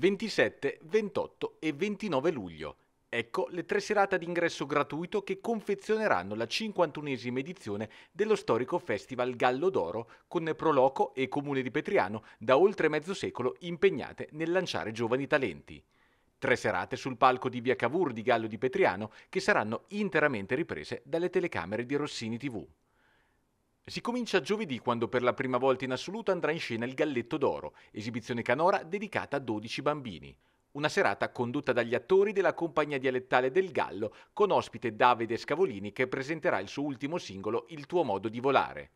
27, 28 e 29 luglio. Ecco le tre serate ad ingresso gratuito che confezioneranno la 51esima edizione dello storico Festival Gallo d'Oro con Proloco e Comune di Petriano da oltre mezzo secolo impegnate nel lanciare giovani talenti. Tre serate sul palco di Via Cavour di Gallo di Petriano che saranno interamente riprese dalle telecamere di Rossini TV. Si comincia giovedì quando per la prima volta in assoluto andrà in scena il Galletto d'Oro, esibizione canora dedicata a 12 bambini. Una serata condotta dagli attori della compagnia dialettale del Gallo, con ospite Davide Scavolini che presenterà il suo ultimo singolo Il tuo modo di volare.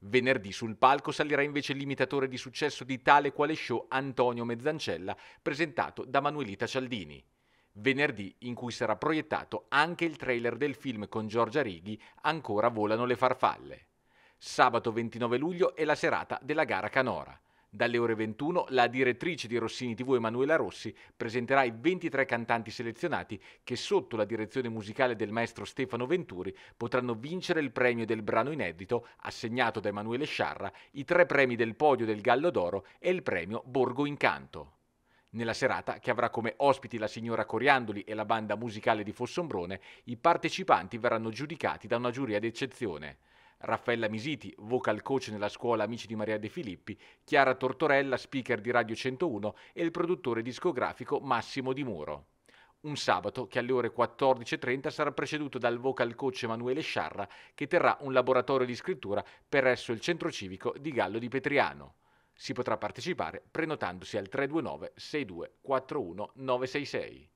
Venerdì sul palco salirà invece l'imitatore di successo di tale quale show Antonio Mezzancella, presentato da Manuelita Cialdini. Venerdì in cui sarà proiettato anche il trailer del film con Giorgia Righi Ancora volano le farfalle sabato 29 luglio è la serata della gara Canora. Dalle ore 21 la direttrice di Rossini TV Emanuela Rossi presenterà i 23 cantanti selezionati che sotto la direzione musicale del maestro Stefano Venturi potranno vincere il premio del brano inedito assegnato da Emanuele Sciarra, i tre premi del podio del Gallo d'Oro e il premio Borgo Incanto. Nella serata, che avrà come ospiti la signora Coriandoli e la banda musicale di Fossombrone, i partecipanti verranno giudicati da una giuria d'eccezione. Raffaella Misiti, vocal coach nella scuola Amici di Maria De Filippi, Chiara Tortorella, speaker di Radio 101 e il produttore discografico Massimo Di Muro. Un sabato che alle ore 14.30 sarà preceduto dal vocal coach Emanuele Sciarra che terrà un laboratorio di scrittura presso il centro civico di Gallo di Petriano. Si potrà partecipare prenotandosi al 329 6241 966.